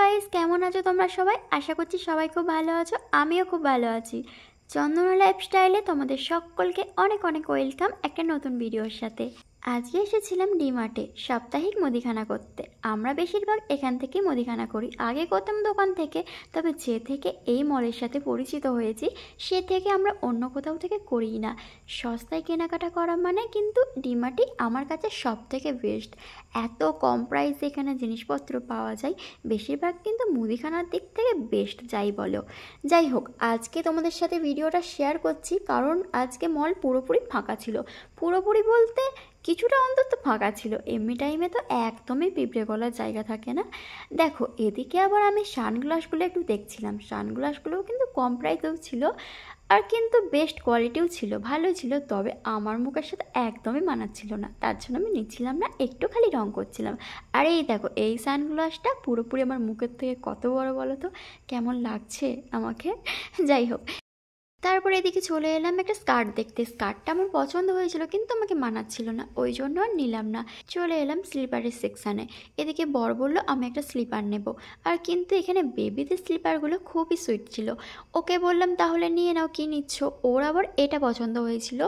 Guys কেমন আছো তোমরা সবাই আশা করছি সবাই খুব ভালো আছো আমিও খুব ভালো আছি চন্দনা লাইফস্টাইলে তোমাদের সকলকে অনেক অনেক ওয়েলকাম একটা নতুন ভিডিওর সাথে আজকে এসেছিলাম ডিমার্টে সাপ্তাহিক মুদিখানা করতে আমরা বেশিরভাগ এখান থেকে মুদিখানা করি আগে করতাম দোকান থেকে তবে যে থেকে এই মলের সাথে পরিচিত হয়েছি সে থেকে আমরা অন্য কোথাও থেকে করি না সস্তায় কেনাকাটা করা মানে কিন্তু ডিমার্টি আমার কাছে সব থেকে বেস্ট এত কম প্রাইসে এখানে জিনিসপত্র পাওয়া যায় বেশিরভাগ কিন্তু মুদিখানার দিক থেকে বেস্ট যাই বলো যাই হোক আজকে তোমাদের সাথে ভিডিওটা শেয়ার করছি কারণ আজকে মল পুরোপুরি ফাঁকা ছিল পুরোপুরি বলতে কিছুটা অন্তত ফাঁকা ছিল এমনি টাইমে তো একদমই পিঁপড়ে গলার জায়গা থাকে না দেখো এদিকে আবার আমি সানগ্লাসগুলো একটু দেখছিলাম সানগ্লাসগুলোও কিন্তু কম প্রাইসেও ছিল আর কিন্তু বেস্ট কোয়ালিটিও ছিল ভালো ছিল তবে আমার মুখের সাথে একদমই মানাচ্ছিল না তার জন্য আমি নিচ্ছিলাম না একটু খালি রং করছিলাম আর এই দেখো এই সানগ্লাসটা পুরোপুরি আমার মুখের থেকে কত বড় বলো তো কেমন লাগছে আমাকে যাই হোক তারপর এদিকে চলে এলাম একটা স্কার্ট দেখতে স্কার্টটা আমার পছন্দ হয়েছিল কিন্তু আমাকে মানাচ্ছিল না ওই জন্য আর নিলাম না চলে এলাম স্লিপারের সেকশানে এদিকে বর বলল আমি একটা স্লিপার নেব আর কিন্তু এখানে বেবিদের স্লিপারগুলো খুবই সুইট ছিল ওকে বললাম তাহলে নিয়ে নাও কী নিচ্ছ ওর আবার এটা পছন্দ হয়েছিল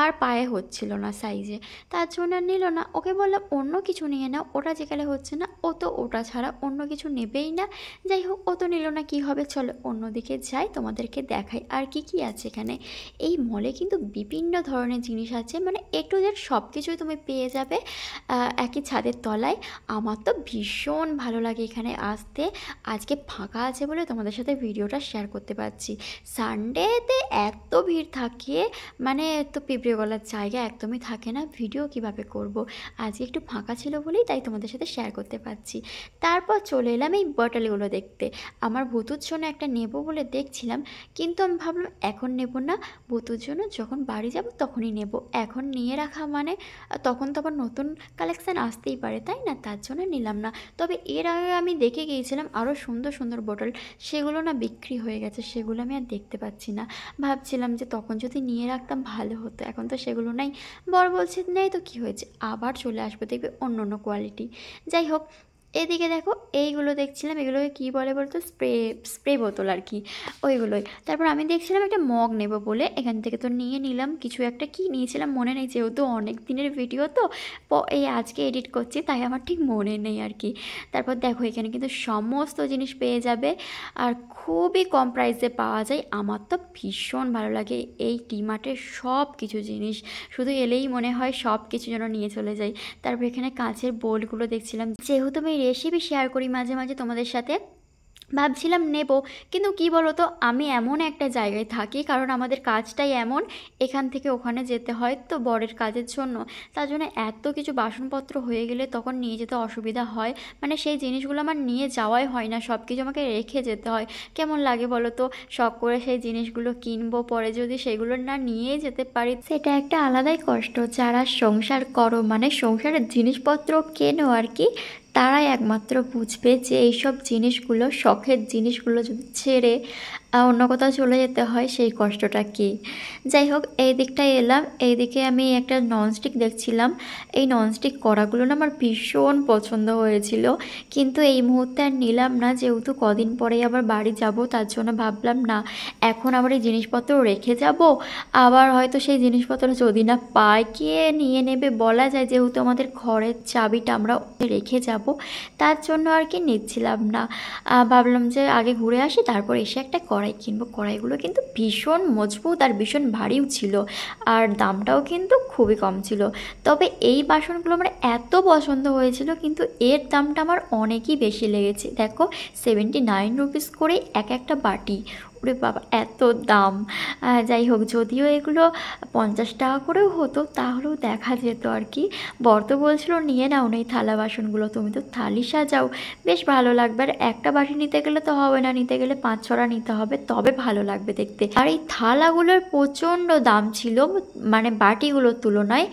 আর পায়ে হচ্ছিল না সাইজে তার জন্য নিল না ওকে বললাম অন্য কিছু নিয়ে নাও ওটা যেখানে হচ্ছে না ও তো ওটা ছাড়া অন্য কিছু নেবেই না যাই হোক ও তো নিল না কি হবে চলো অন্যদিকে যাই তোমাদেরকে দেখাই আর কি কি আছে এখানে এই মলে কিন্তু বিভিন্ন ধরনের জিনিস আছে মানে এ টু জেড সব কিছুই তুমি পেয়ে যাবে একই ছাদের তলায় আমার তো ভীষণ ভালো লাগে এখানে আসতে আজকে ফাঁকা আছে বলে তোমাদের সাথে ভিডিওটা শেয়ার করতে পারছি সানডেতে এত ভিড় থাকে মানে তো পিঁপড়ে গলার জায়গা একদমই থাকে না ভিডিও কিভাবে করব। আজকে একটু ফাঁকা ছিল বলেই তাই তোমাদের সাথে শেয়ার করতে পারছি তারপর চলে এলাম এই বটালগুলো দেখতে আমার ভুতুর জন্য একটা নেব বলে দেখছিলাম কিন্তু আমি ভাবলাম এখন নেব না বতুর জন্য যখন বাড়ি যাব তখনই নেব এখন নিয়ে রাখা মানে তখন তো আবার নতুন কালেকশান আসতেই পারে তাই না তার জন্য নিলাম না তবে এর আগে আমি দেখে গিয়েছিলাম আরও সুন্দর সুন্দর বোটল সেগুলো না বিক্রি হয়ে গেছে সেগুলো আমি আর দেখতে পাচ্ছি না ভাবছিলাম যে তখন যদি নিয়ে রাখতাম ভালো হতো এখন তো সেগুলো নাই বর বলছে নেই তো কি হয়েছে আবার চলে আসবো দেখবে অন্য অন্য কোয়ালিটি যাই হোক এদিকে দেখো এইগুলো দেখছিলাম এগুলোকে কী বলে বলতো স্প্রে স্প্রে বোতল আর কি ওইগুলোই তারপর আমি দেখছিলাম একটা মগ নেব বলে এখান থেকে তো নিয়ে নিলাম কিছু একটা কি নিয়েছিলাম মনে নেই যেহেতু অনেক দিনের ভিডিও তো এই আজকে এডিট করছি তাই আমার ঠিক মনে নেই আর কি তারপর দেখো এখানে কিন্তু সমস্ত জিনিস পেয়ে যাবে আর খুবই কম প্রাইসে পাওয়া যায় আমার তো ভীষণ ভালো লাগে এই ডিমার্টের সব কিছু জিনিস শুধু এলেই মনে হয় সব কিছু যেন নিয়ে চলে যাই তারপর এখানে কাঁচের বোর্ডগুলো দেখছিলাম যেহেতু আমি রেসিপি শেয়ার করি মাঝে মাঝে তোমাদের সাথে ভাবছিলাম নেব কিন্তু কি বলতো আমি এমন একটা জায়গায় থাকি কারণ আমাদের কাজটাই এমন এখান থেকে ওখানে যেতে হয় তো বরের কাজের জন্য তার জন্য এত কিছু বাসনপত্র হয়ে গেলে তখন নিয়ে যেতে অসুবিধা হয় মানে সেই জিনিসগুলো আমার নিয়ে যাওয়াই হয় না সব কিছু আমাকে রেখে যেতে হয় কেমন লাগে বলো তো শখ করে সেই জিনিসগুলো কিনবো পরে যদি সেগুলো না নিয়ে যেতে পারি সেটা একটা আলাদাই কষ্ট যারা সংসার করো মানে সংসারের জিনিসপত্র কেনো আর কি তারাই একমাত্র বুঝবে যে এইসব জিনিসগুলো শখের জিনিসগুলো যদি ছেড়ে আর অন্য কোথাও চলে যেতে হয় সেই কষ্টটা কি যাই হোক এই দিকটায় এলাম এই দিকে আমি একটা ননস্টিক দেখছিলাম এই ননস্টিক কড়াগুলো না আমার ভীষণ পছন্দ হয়েছিল কিন্তু এই মুহূর্তে আর নিলাম না যেহেতু কদিন পরে আবার বাড়ি যাব তার জন্য ভাবলাম না এখন আবার এই জিনিসপত্র রেখে যাব আবার হয়তো সেই জিনিসপত্র যদি না পাই কে নিয়ে নেবে বলা যায় যেহেতু আমাদের ঘরের চাবিটা আমরা রেখে যাব তার জন্য আর কি নিচ্ছিলাম না ভাবলাম যে আগে ঘুরে আসি তারপর এসে একটা করে কড়াই কিনবো কড়াইগুলো কিন্তু ভীষণ মজবুত আর ভীষণ ভারীও ছিল আর দামটাও কিন্তু খুবই কম ছিল তবে এই বাসনগুলো আমার এত পছন্দ হয়েছিল কিন্তু এর দামটা আমার অনেকই বেশি লেগেছে দেখো সেভেন্টি নাইন রুপিস করে এক একটা বাটি ওরে বাবা এত দাম যাই হোক যদিও এগুলো পঞ্চাশ টাকা করেও হতো তাহলেও দেখা যেত আর কি বর তো বলছিল নিয়ে নাও নেই থালা বাসনগুলো তুমি তো থালি সাজাও বেশ ভালো লাগবে আর একটা বাটি নিতে গেলে তো হবে না নিতে গেলে পাঁচ ছড়া নিতে হবে তবে ভালো লাগবে দেখতে আর এই থালাগুলোর প্রচণ্ড দাম ছিল মানে বাটিগুলোর তুলনায়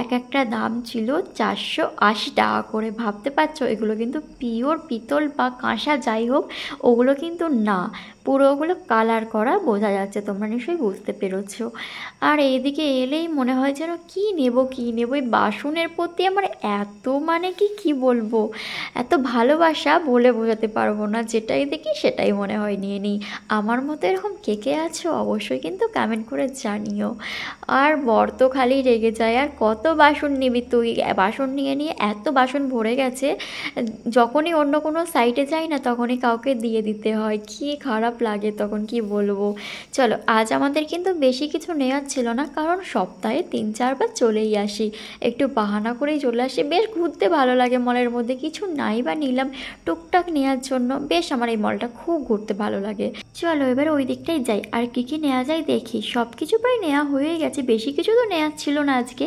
এক একটা দাম ছিল চারশো আশি টাকা করে ভাবতে পারছো এগুলো কিন্তু পিওর পিতল বা কাঁসা যাই হোক ওগুলো কিন্তু না পুরো ওগুলো কালার করা বোঝা যাচ্ছে তোমরা নিশ্চয়ই বুঝতে পেরেছ আর এইদিকে এলেই মনে হয় যেন কি নেব কি নেব এই বাসনের প্রতি আমার এত মানে কি কি বলবো এত ভালোবাসা বলে বোঝাতে পারবো না যেটাই দেখি সেটাই মনে হয় নিয়ে নিই আমার মতো এরকম কে কে আছো অবশ্যই কিন্তু কমেন্ট করে জানিও আর বর তো খালি রেগে যায় আর কত বাসন নিবি তুই বাসন নিয়ে নিয়ে এত বাসন ভরে গেছে যখনই অন্য কোনো সাইটে যাই না তখনই কাউকে দিয়ে দিতে হয় কি খারাপ লাগে তখন এখন কি বলবো চলো আজ আমাদের কিন্তু বেশি কিছু নেওয়ার ছিল না কারণ সপ্তাহে তিন চারবার চলেই আসি একটু বাহানা করেই চলে আসি বেশ ঘুরতে ভালো লাগে মলের মধ্যে কিছু নাই বা নিলাম টুকটাক নেওয়ার জন্য বেশ আমার এই মলটা খুব ঘুরতে ভালো লাগে চলো এবার ওই দিকটাই যাই আর কি কি নেওয়া যায় দেখি সব কিছু প্রায় নেওয়া হয়ে গেছে বেশি কিছু তো নেওয়ার ছিল না আজকে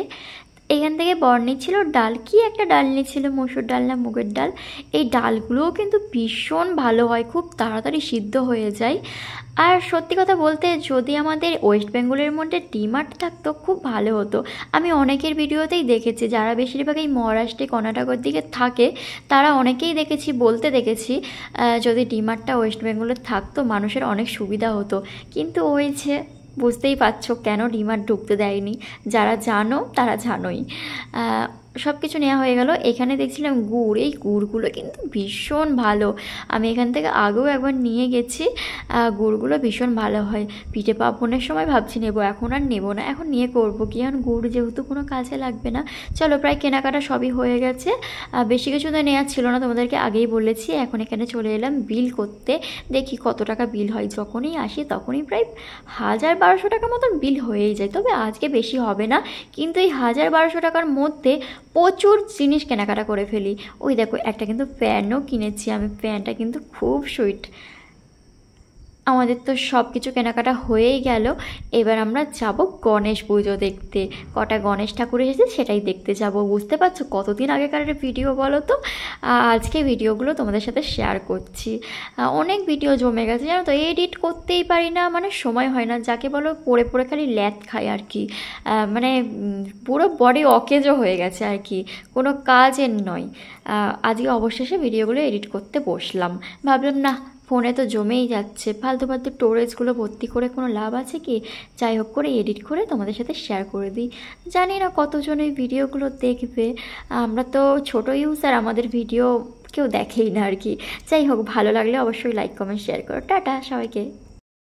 এখান থেকে বর নিচ্ছিল ডাল কি একটা ডাল নিচ্ছিল মসুর ডাল না মুগের ডাল এই ডালগুলোও কিন্তু ভীষণ ভালো হয় খুব তাড়াতাড়ি সিদ্ধ হয়ে যায় আর সত্যি কথা বলতে যদি আমাদের ওয়েস্ট বেঙ্গলের মধ্যে ডিমার্ট থাকতো খুব ভালো হতো আমি অনেকের ভিডিওতেই দেখেছি যারা বেশিরভাগ এই মহারাষ্ট্রে কর্ণাটকের দিকে থাকে তারা অনেকেই দেখেছি বলতে দেখেছি যদি ডিমার্টটা ওয়েস্ট বেঙ্গলে থাকতো মানুষের অনেক সুবিধা হতো কিন্তু ওই যে বুঝতেই পারছো কেন ডিমার্ট ঢুকতে দেয়নি যারা জানো তারা জানোই সব কিছু নেওয়া হয়ে গেল এখানে দেখছিলাম গুড় এই গুড়গুলো কিন্তু ভীষণ ভালো আমি এখান থেকে আগেও একবার নিয়ে গেছি গুড়গুলো ভীষণ ভালো হয় পিঠে পাপনের সময় ভাবছি নেব এখন আর নেব না এখন নিয়ে করব কি এখন গুড় যেহেতু কোনো কাজে লাগবে না চলো প্রায় কেনাকাটা সবই হয়ে গেছে বেশি কিছু তো নেওয়া ছিল না তোমাদেরকে আগেই বলেছি এখন এখানে চলে এলাম বিল করতে দেখি কত টাকা বিল হয় যখনই আসি তখনই প্রায় হাজার বারোশো টাকা মতন বিল হয়েই যায় তবে আজকে বেশি হবে না কিন্তু এই হাজার বারোশো টাকার মধ্যে প্রচুর জিনিস কেনাকাটা করে ফেলি ওই দেখো একটা কিন্তু প্যানও কিনেছি আমি প্যানটা কিন্তু খুব সুইট আমাদের তো সব কিছু কেনাকাটা হয়েই গেল এবার আমরা যাব গণেশ পুজো দেখতে কটা গণেশ ঠাকুর এসেছে সেটাই দেখতে যাব বুঝতে পারছো কতদিন আগেকার ভিডিও বলো তো আজকে ভিডিওগুলো তোমাদের সাথে শেয়ার করছি অনেক ভিডিও জমে গেছে জানো তো এডিট করতেই পারি না মানে সময় হয় না যাকে বলো পড়ে পড়ে খালি ল্যাথ খায় আর কি মানে পুরো বডি অকেজও হয়ে গেছে আর কি কোনো কাজের নয় আজকে অবশেষে ভিডিওগুলো এডিট করতে বসলাম ভাবলাম না ফোনে তো জমেই যাচ্ছে ফালতু ফালতু স্টোরেজগুলো ভর্তি করে কোনো লাভ আছে কি যাই হোক করে এডিট করে তোমাদের সাথে শেয়ার করে দিই জানি না কতজন এই ভিডিওগুলো দেখবে আমরা তো ছোটো ইউজার আমাদের ভিডিও কেউ দেখেই না আর কি যাই হোক ভালো লাগলে অবশ্যই লাইক কমেন্ট শেয়ার করো টাটা সবাইকে